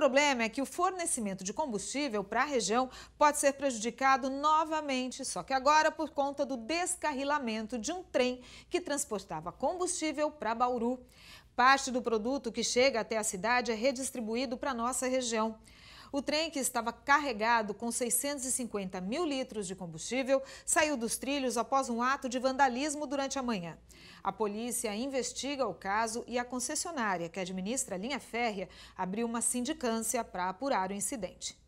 problema é que o fornecimento de combustível para a região pode ser prejudicado novamente, só que agora por conta do descarrilamento de um trem que transportava combustível para Bauru. Parte do produto que chega até a cidade é redistribuído para nossa região. O trem, que estava carregado com 650 mil litros de combustível, saiu dos trilhos após um ato de vandalismo durante a manhã. A polícia investiga o caso e a concessionária, que administra a linha férrea, abriu uma sindicância para apurar o incidente.